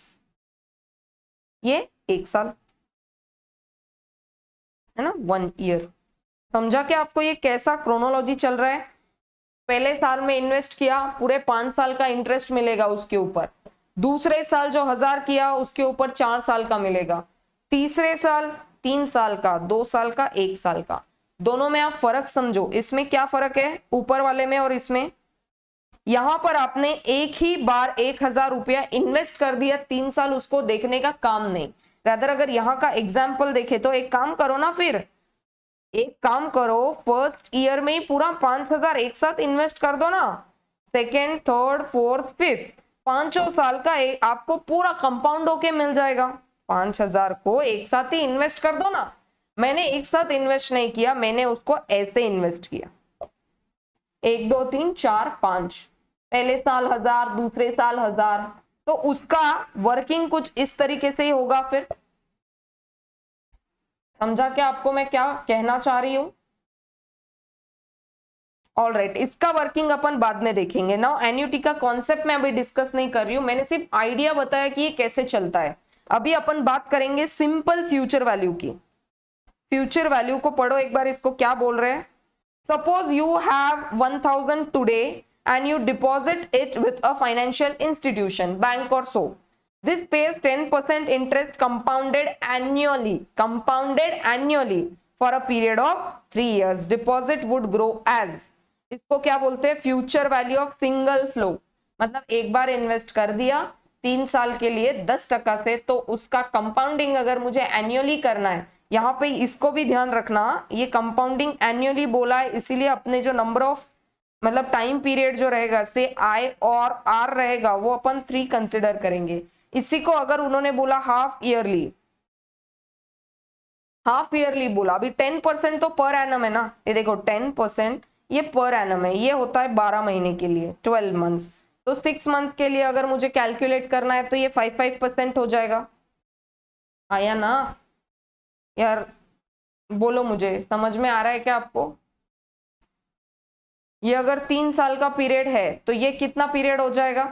ये एक साल है ना वन ईयर समझा क्या आपको ये कैसा क्रोनोलॉजी चल रहा है पहले साल में इन्वेस्ट किया पूरे पांच साल का इंटरेस्ट मिलेगा उसके ऊपर दूसरे साल जो हजार किया उसके ऊपर चार साल का मिलेगा तीसरे साल तीन साल का दो साल का एक साल का दोनों में आप फर्क समझो इसमें क्या फर्क है ऊपर वाले में और इसमें यहां पर आपने एक ही बार एक हजार रुपया इन्वेस्ट कर दिया तीन साल उसको देखने का काम नहीं रैदर अगर यहाँ का एग्जाम्पल देखे तो एक काम करो ना फिर एक काम करो फर्स्ट ईयर में ही पूरा पांच हजार एक साथ इन्वेस्ट कर दो ना सेकेंड थर्ड फोर्थ फिफ्थ पांचों साल का एक, आपको पूरा कंपाउंड होके मिल जाएगा पांच हजार को एक साथ ही इन्वेस्ट कर दो ना मैंने एक साथ इन्वेस्ट नहीं किया मैंने उसको ऐसे इन्वेस्ट किया एक दो तीन चार पांच पहले साल हजार दूसरे साल हजार तो उसका वर्किंग कुछ इस तरीके से ही होगा फिर समझा क्या आपको मैं क्या कहना चाह रही हूं ऑल राइट right. इसका वर्किंग अपन बाद में देखेंगे नाउ एन्यूटी का कॉन्सेप्ट मैं अभी डिस्कस नहीं कर रही हूं मैंने सिर्फ आइडिया बताया कि ये कैसे चलता है अभी अपन बात करेंगे सिंपल फ्यूचर वैल्यू की फ्यूचर वैल्यू को पढ़ो एक बार इसको क्या बोल रहे हैं suppose you have one thousand today and you deposit it with a financial institution bank और so this pays ten percent interest compounded annually compounded annually for a period of three years deposit would grow as इसको क्या बोलते हैं future value of single flow मतलब एक बार invest कर दिया तीन साल के लिए दस टका से तो उसका कंपाउंडिंग अगर मुझे एन्युअली करना है यहाँ पे इसको भी ध्यान रखना ये कंपाउंडिंग एनुअली बोला है इसीलिए अपने जो नंबर ऑफ मतलब टाइम पीरियड जो रहेगा से आई और आर रहेगा वो अपन थ्री कंसिडर करेंगे इसी को अगर उन्होंने बोला हाफ ईयरली हाफ ईयरली बोला अभी टेन परसेंट तो पर एनम है ना ये देखो टेन परसेंट ये पर एनम है ये होता है बारह महीने के लिए ट्वेल्व मंथ्स तो सिक्स मंथ के लिए अगर मुझे कैलकुलेट करना है तो ये फाइव फाइव परसेंट हो जाएगा आया ना यार बोलो मुझे समझ में आ रहा है क्या आपको ये अगर तीन साल का पीरियड है तो ये कितना पीरियड हो जाएगा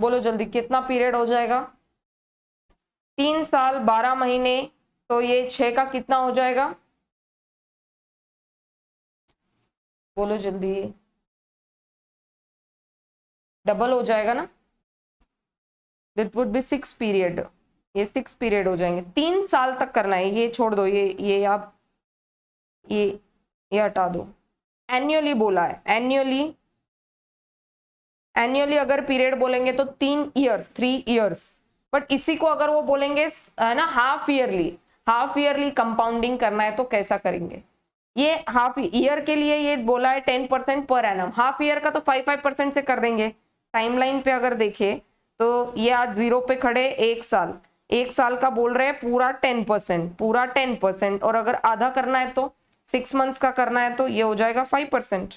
बोलो जल्दी कितना पीरियड हो जाएगा तीन साल बारह महीने तो ये छ का कितना हो जाएगा बोलो जल्दी डबल हो जाएगा ना that would be six period ये सिक्स पीरियड हो जाएंगे तीन साल तक करना है ये छोड़ दो ये ये आप ये ये हटा दो एनुअली बोला है एनुअली एनुअली अगर पीरियड बोलेंगे तो तीन ईयर्स थ्री ईयर्स बट इसी को अगर वो बोलेंगे है ना half yearly half yearly compounding करना है तो कैसा करेंगे ये हाफ ईयर के लिए ये बोला है ten percent per annum half year का तो फाइव फाइव परसेंट से कर देंगे टाइमलाइन पे अगर देखे तो ये आज जीरो पे खड़े एक साल एक साल का बोल रहे हैं पूरा टेन परसेंट पूरा टेन परसेंट और अगर आधा करना है तो सिक्स मंथ्स का करना है तो ये हो जाएगा फाइव परसेंट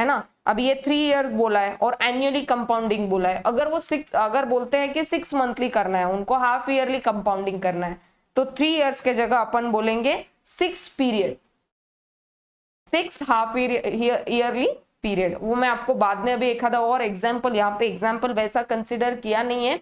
है ना अब ये थ्री इयर्स बोला है और एनुअली कंपाउंडिंग बोला है अगर वो सिक्स अगर बोलते हैं कि सिक्स मंथली करना है उनको हाफ ईयरली कंपाउंडिंग करना है तो थ्री इयर्स के जगह अपन बोलेंगे six period six half yearly period वो मैं आपको बाद में अभी एक आधा और एग्जाम्पल यहाँ पे एग्जाम्पल वैसा कंसिडर किया नहीं है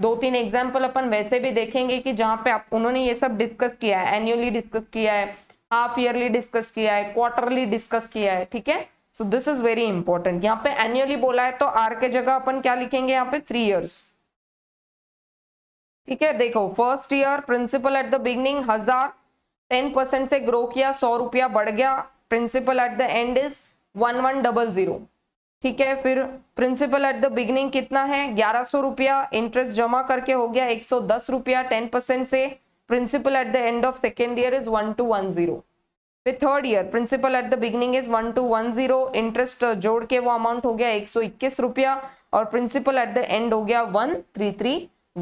दो तीन एग्जाम्पल अपन वैसे भी देखेंगे कि जहाँ पे आप उन्होंने ये सब डिस्कस किया है एनुअली डिस्कस किया है हाफ ईयरली डिस्कस किया है क्वार्टरली डिस्कस किया है ठीक है so this is very important यहाँ पे एनुअली बोला है तो आर के जगह अपन क्या लिखेंगे यहाँ पे थ्री ईयर्स ठीक है देखो first year principal at the beginning हजार टेन परसेंट से ग्रो किया सौ रुपया बढ़ गया principal at the end is one one double zero ठीक है फिर प्रिंसिपल एट द बिगिनिंग कितना है ग्यारह सौ रुपया इंटरेस्ट जमा करके हो गया एक सौ दस रुपया टेन परसेंट से principal at the end of second year is one two one zero फिर third year principal at the beginning is one two one zero interest जोड़ के वो अमाउंट हो गया एक सौ इक्कीस रुपया और प्रिंसिपल एट द एंड हो गया वन थ्री थ्री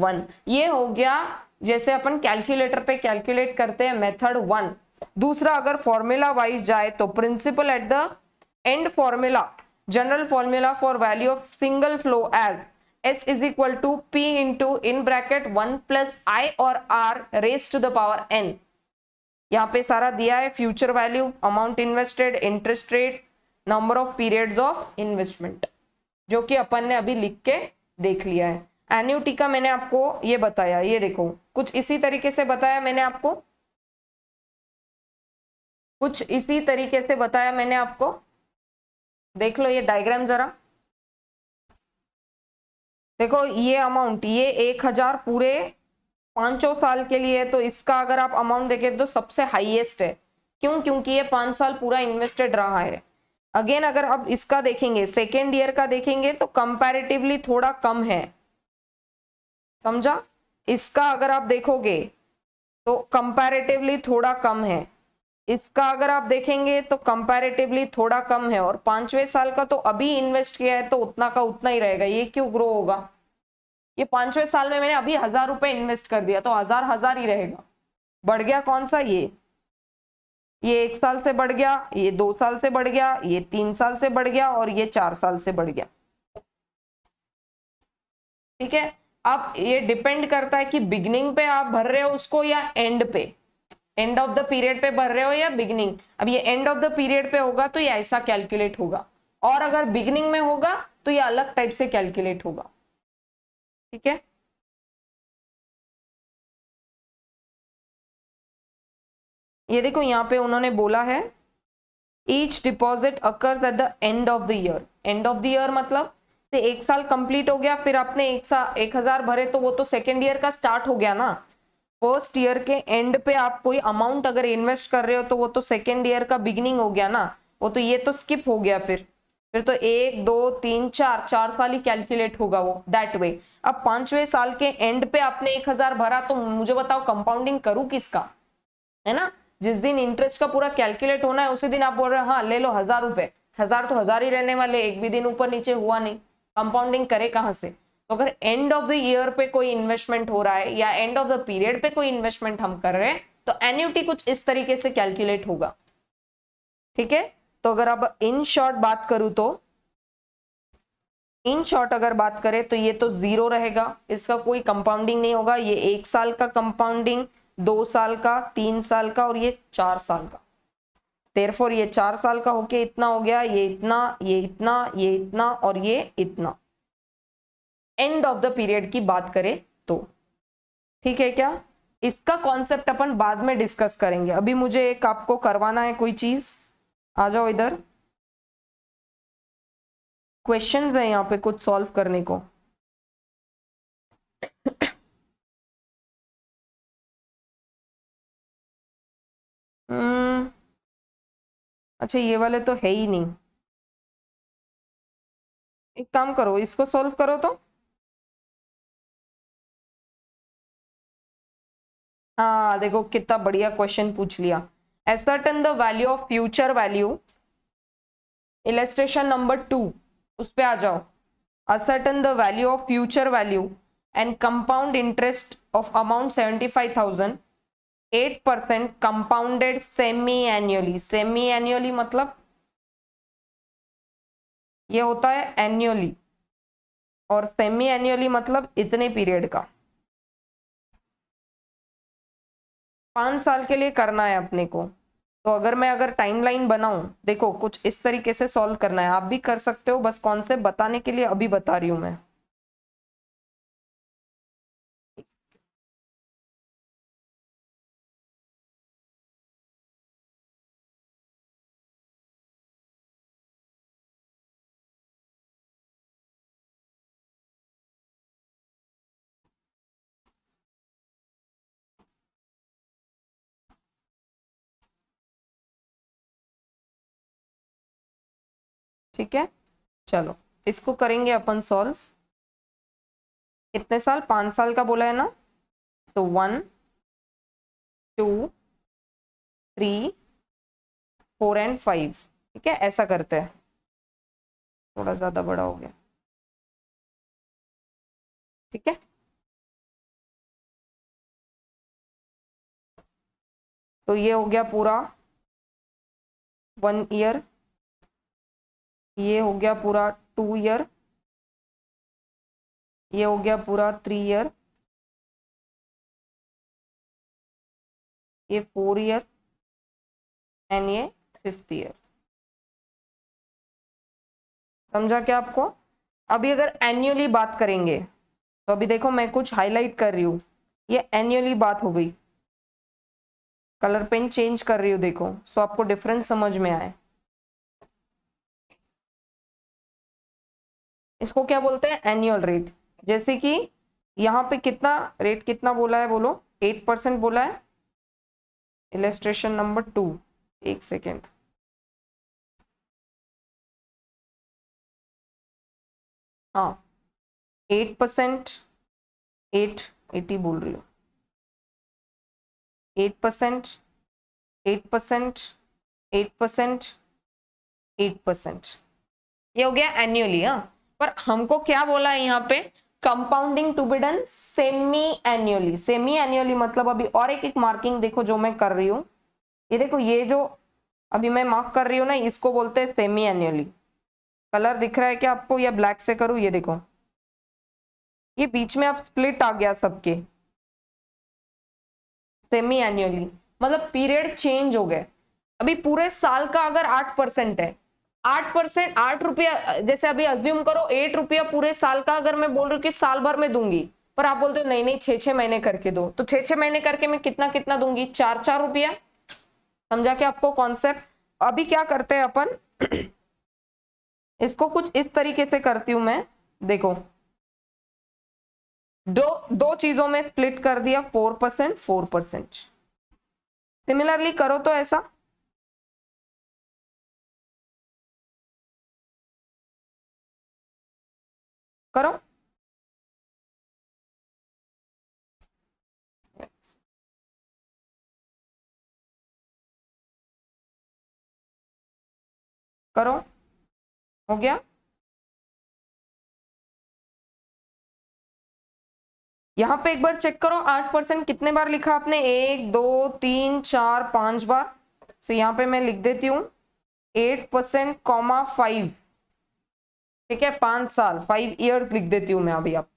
वन ये हो गया जैसे अपन कैलकुलेटर पे कैलकुलेट करते हैं मेथड वन दूसरा अगर फॉर्मूला वाइज जाए तो principal at the end formula general formula for value of single flow as S is equal to P to in bracket one plus I और R raise to the power N यहाँ पे सारा दिया है future value amount invested interest rate number of periods of investment जो कि अपन ने अभी लिख के देख लिया है एन्यूटी का मैंने आपको ये बताया ये देखो कुछ इसी तरीके से बताया मैंने आपको कुछ इसी तरीके से बताया मैंने आपको देख लो ये डायग्राम जरा देखो ये अमाउंट ये एक हजार पूरे पांचों साल के लिए तो इसका अगर आप अमाउंट देखें तो सबसे हाईएस्ट है क्यों क्योंकि ये पांच साल पूरा इन्वेस्टेड रहा है अगेन अगर आप इसका देखेंगे सेकेंड ईयर का देखेंगे तो कंपैरेटिवली थोड़ा कम है समझा इसका अगर आप देखोगे तो कंपैरेटिवली थोड़ा कम है इसका अगर आप देखेंगे तो कंपैरेटिवली थोड़ा कम है और पांचवें साल का तो अभी इन्वेस्ट किया है तो उतना का उतना ही रहेगा ये क्यों ग्रो होगा ये पांचवें साल में मैंने अभी हजार रुपए इन्वेस्ट कर दिया तो हजार हजार ही रहेगा बढ़ गया कौन सा ये ये एक साल से बढ़ गया ये दो साल से बढ़ गया ये तीन साल से बढ़ गया और ये चार साल से बढ़ गया ठीक है अब ये डिपेंड करता है कि बिगनिंग पे आप भर रहे हो उसको या एंड पे एंड ऑफ द पीरियड पे भर रहे हो या बिगनिंग अब ये एंड ऑफ द पीरियड पे होगा तो ये ऐसा कैलकुलेट होगा और अगर बिगनिंग में होगा तो ये अलग टाइप से कैलकुलेट होगा ठीक है ये देखो यहाँ पे उन्होंने बोला है each deposit occurs at the end of the year end of the year मतलब एक साल कंप्लीट हो गया फिर आपने एक साल एक हजार भरे तो वो तो सेकेंड ईयर का स्टार्ट हो गया ना फर्स्ट ईयर के एंड पे आप कोई अमाउंट अगर इन्वेस्ट कर रहे हो तो वो तो सेकेंड ईयर का बिगिनिंग हो गया ना वो तो ये तो स्किप हो गया फिर फिर तो एक दो तीन चार चार साल ही कैलकुलेट होगा वो दैट वे अब पांचवे साल के एंड पे आपने एक हजार भरा तो मुझे बताओ कंपाउंडिंग करूं किसका है ना जिस दिन इंटरेस्ट का पूरा कैलकुलेट होना है उसी दिन आप बोल रहे हो हाँ ले लो हजार रुपए हजार तो हजार ही रहने वाले एक भी दिन ऊपर नीचे हुआ नहीं कंपाउंडिंग करे कहाँ से अगर एंड ऑफ द ईयर पे कोई इन्वेस्टमेंट हो रहा है या एंड ऑफ द पीरियड पे कोई इन्वेस्टमेंट हम कर रहे हैं तो एन्यूटी कुछ इस तरीके से कैलकुलेट होगा ठीक है तो अगर आप इन शॉर्ट बात करूं तो इन शॉर्ट अगर बात करें तो ये तो जीरो रहेगा इसका कोई कंपाउंडिंग नहीं होगा ये एक साल का कंपाउंडिंग दो साल का तीन साल का और ये चार साल का तेरफोर ये चार साल का होके इतना हो गया ये इतना ये इतना ये इतना और ये इतना एंड ऑफ द पीरियड की बात करें तो ठीक है क्या इसका कॉन्सेप्ट अपन बाद में डिस्कस करेंगे अभी मुझे एक आपको करवाना है कोई चीज आ जाओ इधर क्वेश्चंस हैं यहाँ पे कुछ सॉल्व करने को हम्म। अच्छा ये वाले तो है ही नहीं एक काम करो इसको सॉल्व करो तो हाँ देखो कितना बढ़िया क्वेश्चन पूछ लिया ascertain the value of future value illustration number two उस पर आ जाओ ascertain the value of future value and compound interest of amount seventy five thousand eight percent compounded semi annually semi annually मतलब ये होता है एन्युअली और semi annually मतलब इतने पीरियड का पाँच साल के लिए करना है अपने को तो अगर मैं अगर टाइमलाइन बनाऊं देखो कुछ इस तरीके से सॉल्व करना है आप भी कर सकते हो बस कौन से बताने के लिए अभी बता रही हूँ मैं ठीक है चलो इसको करेंगे अपन सॉल्व कितने साल पांच साल का बोला है ना so one two three four and five ठीक है ऐसा करते हैं थोड़ा ज़्यादा बड़ा हो गया ठीक है तो ये हो गया पूरा वन ईयर ये हो गया पूरा टू ईयर ये हो गया पूरा थ्री ईयर ये फोर ईयर एंड ये फिफ्थ ईयर समझा क्या आपको अभी अगर एनुअली बात करेंगे तो अभी देखो मैं कुछ हाईलाइट कर रही हूँ ये एन्युअली बात हो गई कलर पेन चेंज कर रही हूँ देखो सो आपको डिफरेंस समझ में आए इसको क्या बोलते हैं एनुअल रेट जैसे कि यहाँ पे कितना रेट कितना बोला है बोलो एट परसेंट बोला है इलेस्ट्रेशन नंबर टू एक सेकेंड हाँ एट परसेंट एट एटी बोल रही हो eight percent eight percent eight percent eight percent ये हो गया एनुअली हाँ पर हमको क्या बोला है यहाँ पे compounding to be done semi annually semi annually मतलब अभी और एक एक मार्किंग देखो जो मैं कर रही हूँ ये देखो ये जो अभी मैं मार्क कर रही हूँ ना इसको बोलते हैं सेमी एन्युअली कलर दिख रहा है क्या आपको या ब्लैक से करूँ ये देखो ये बीच में आप स्प्लिट आ गया सबके सेमी एन्युअली मतलब पीरियड चेंज हो गए अभी पूरे साल का अगर आठ परसेंट है आठ परसेंट आठ रुपया जैसे अभी अज्यूम करो एट रुपया पूरे साल का अगर मैं बोल रही हूँ कि साल भर में दूंगी पर आप बोलते हो नहीं नहीं छह छह महीने करके दो तो छह छह महीने करके मैं कितना कितना दूंगी चार चार रुपया समझा के आपको कॉन्सेप्ट अभी क्या करते हैं अपन इसको कुछ इस तरीके से करती हूं मैं देखो दो दो चीजों में स्प्लिट कर दिया four percent four percent similarly करो तो ऐसा करो करो हो गया यहां पे एक बार चेक करो आठ परसेंट कितने बार लिखा आपने एक दो तीन चार पांच बार सो so यहां पे मैं लिख देती हूं एट परसेंट कॉमा फाइव ठीक है पांच साल फाइव ईयर्स लिख देती हूँ मैं अभी आप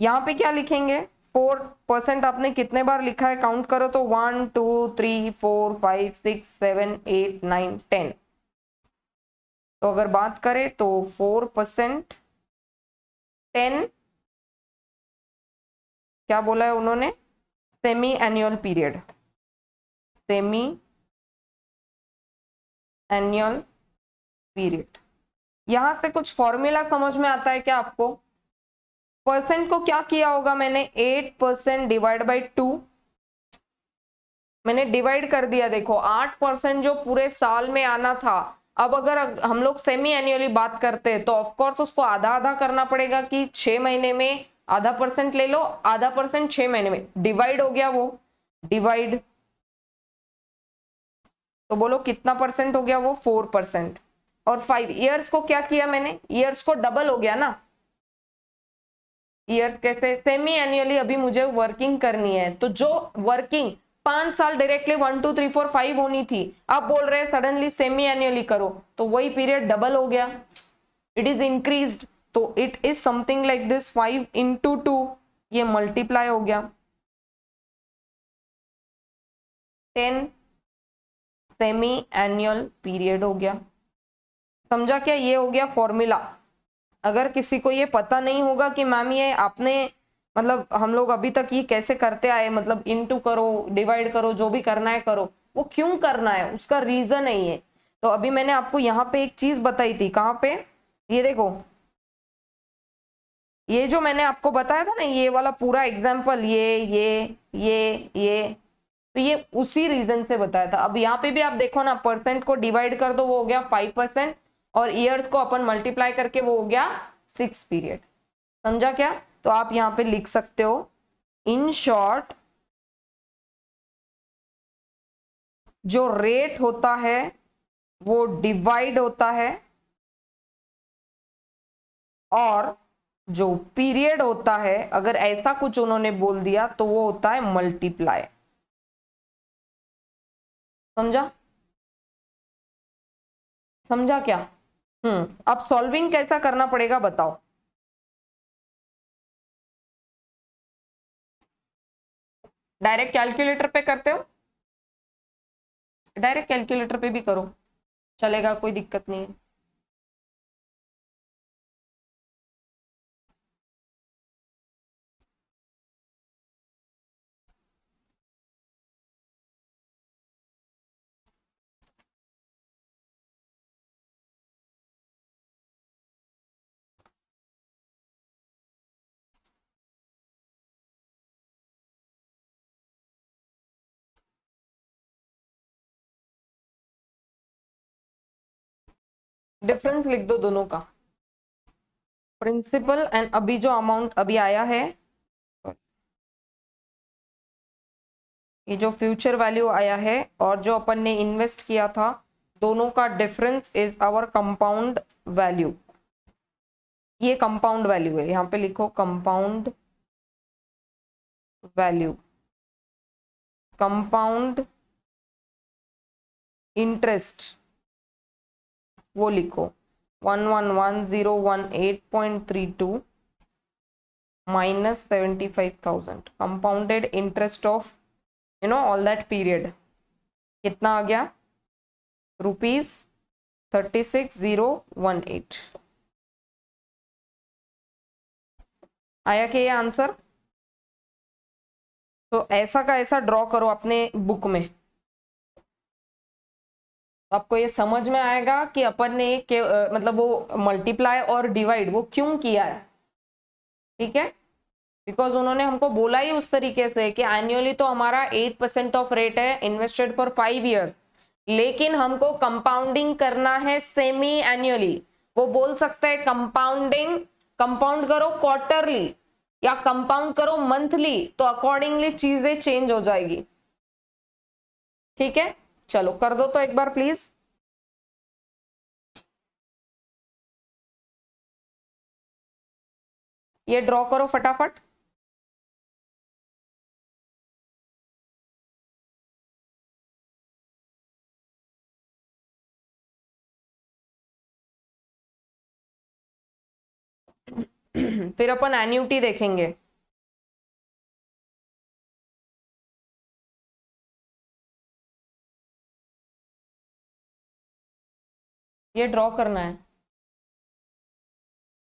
यहाँ पे क्या लिखेंगे फोर परसेंट आपने कितने बार लिखा है काउंट करो तो one two three four five six seven eight nine ten तो अगर बात करें तो फोर परसेंट टेन क्या बोला है उन्होंने semi annual period semi annual period यहां से कुछ फॉर्मूला समझ में आता है क्या आपको परसेंट को क्या किया होगा मैंने eight percent divide by two मैंने डिवाइड कर दिया देखो आठ परसेंट जो पूरे साल में आना था अब अगर हम लोग सेमी एनुअली बात करते हैं तो ऑफकोर्स उसको आधा आधा करना पड़ेगा कि छह महीने में आधा परसेंट ले लो आधा परसेंट छह महीने में डिवाइड हो गया वो डिवाइड तो बोलो कितना परसेंट हो गया वो फोर परसेंट और फाइव ईयर्स को क्या किया मैंने ईयर्स को डबल हो गया ना ईयर्स कैसे सेमी एनुअली अभी मुझे वर्किंग करनी है तो जो वर्किंग पांच साल directly one two three four five होनी थी आप बोल रहे सडनली सेमी एनुअली करो तो वही पीरियड डबल हो गया इट इज इंक्रीज तो it is something like this five into two ये मल्टीप्लाई हो गया टेन सेमी एनुअल पीरियड हो गया समझा क्या ये हो गया फॉर्मूला अगर किसी को ये पता नहीं होगा कि मैम ये आपने मतलब हम लोग अभी तक ये कैसे करते आए मतलब इनटू करो डिवाइड करो जो भी करना है करो वो क्यों करना है उसका रीजन है है तो अभी मैंने आपको यहाँ पे एक चीज बताई थी कहाँ पे ये देखो ये जो मैंने आपको बताया था ना ये वाला पूरा एग्जाम्पल ये ये ये ये तो ये उसी रीजन से बताया था अब यहाँ पे भी आप देखो ना परसेंट को डिवाइड कर दो वो हो गया फाइव परसेंट और ईयर्स को अपन मल्टीप्लाई करके वो हो गया सिक्स पीरियड समझा क्या तो आप यहां पे लिख सकते हो इन शॉर्ट जो रेट होता है वो डिवाइड होता है और जो पीरियड होता है अगर ऐसा कुछ उन्होंने बोल दिया तो वो होता है मल्टीप्लाई समझा समझा क्या हम्म अब सॉल्विंग कैसा करना पड़ेगा बताओ डायरेक्ट कैलकुलेटर पे करते हो डायरेक्ट कैलकुलेटर पे भी करो चलेगा कोई दिक्कत नहीं है डिफरेंस लिख दो दोनों का प्रिंसिपल एंड अभी जो अमाउंट अभी आया है ये जो फ्यूचर वैल्यू आया है और जो अपन ने इन्वेस्ट किया था दोनों का difference is our compound value ये कंपाउंड वैल्यू है यहां पे लिखो कंपाउंड वैल्यू कंपाउंड इंटरेस्ट वो लिखो one one one zero one eight point three two minus seventy five thousand compounded interest of you know all that period कितना आ गया rupees thirty six zero one eight आया क्या ये answer तो ऐसा का ऐसा ड्रॉ करो अपने बुक में तो आपको ये समझ में आएगा कि अपन ने के, आ, मतलब वो मल्टीप्लाई और डिवाइड वो क्यों किया है ठीक है बिकॉज उन्होंने हमको बोला ही उस तरीके से कि एनुअली तो हमारा एट परसेंट ऑफ रेट है इन्वेस्टेड फॉर फाइव ईयर्स लेकिन हमको कंपाउंडिंग करना है सेमी एनुअली वो बोल सकते हैं कंपाउंडिंग कंपाउंड करो क्वार्टरली या कंपाउंड करो मंथली तो अकॉर्डिंगली चीजें चेंज हो जाएगी ठीक है चलो कर दो तो एक बार प्लीज ये ड्रॉ करो फटाफट फिर अपन एन्यूटी देखेंगे ये ड्रॉ करना है